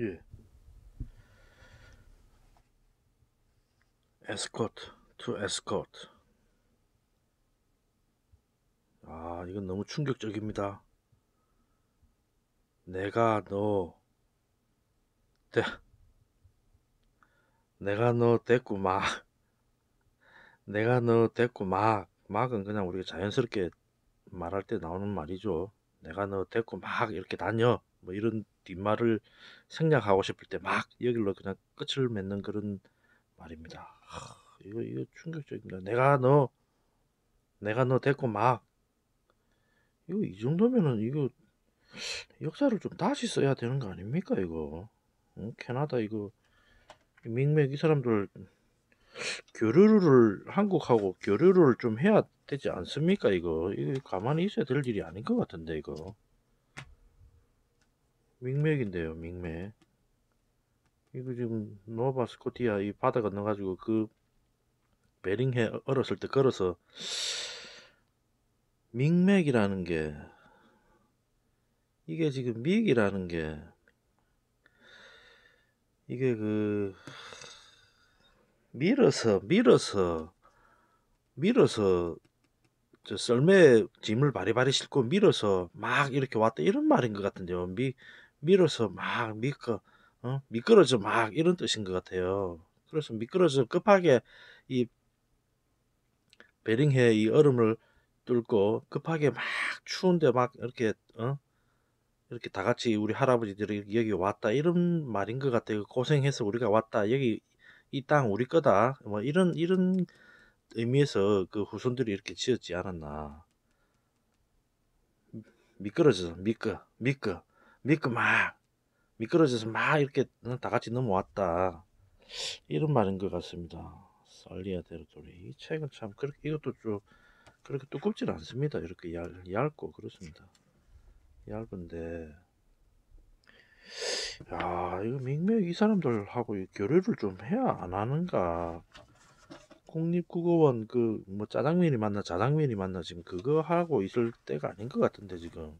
예. 에스코트 투 에스코트 아 이건 너무 충격적입니다 내가 너 대, 내가 너 됐고 막 내가 너 됐고 막 막은 그냥 우리가 자연스럽게 말할 때 나오는 말이죠 내가 너 됐고 막 이렇게 다녀 뭐 이런 뒷말을 생략하고 싶을 때 막 여기로 그냥 끝을 맺는 그런 말입니다. 하, 이거 이거 충격적입니다. 내가 너 내가 너 데리고 막 이거 이 정도면은 이거 역사를 좀 다시 써야 되는 거 아닙니까 이거 응? 캐나다 이거 민맥 이 사람들 교류를 한국하고 교류를 좀 해야 되지 않습니까 이거 이거 가만히 있어야 될 일이 아닌 것 같은데 이거 밍맥인데요, 밍맥. 이거 지금 노바 스코티아 이 바다 건너가지고 그 베링해 어렸을 때 걸어서 밍맥이라는 게 이게 지금 미익이라는 게 이게 그 밀어서 밀어서 밀어서 저 썰매 짐을 바리바리 싣고 밀어서 막 이렇게 왔다 이런 말인 것 같은데요. 미 밀어서 막 미끄 어? 미끄러져 막 이런 뜻인 것 같아요. 그래서 미끄러져 급하게 이 베링해 이 얼음을 뚫고 급하게 막 추운데 막 이렇게 어? 이렇게 다 같이 우리 할아버지들이 여기 왔다 이런 말인 것 같아요. 그 고생해서 우리가 왔다 여기 이 땅 우리 거다 뭐 이런 이런 의미에서 그 후손들이 이렇게 지었지 않았나. 미끄러져서 미끄 미끄 미끄 막 미끄러져서 막 이렇게 다 같이 넘어왔다 이런 말인 것 같습니다 설리아 데르토리 이 책은 참 그렇게 이것도 좀 그렇게 두껍진 않습니다 이렇게 얇, 얇고 그렇습니다 얇은데 야 이거 명명이 사람들하고 교류를 좀 해야 안 하는가 국립국어원 그 뭐 짜장면이 맞나 짜장면이 맞나 지금 그거 하고 있을 때가 아닌 것 같은데 지금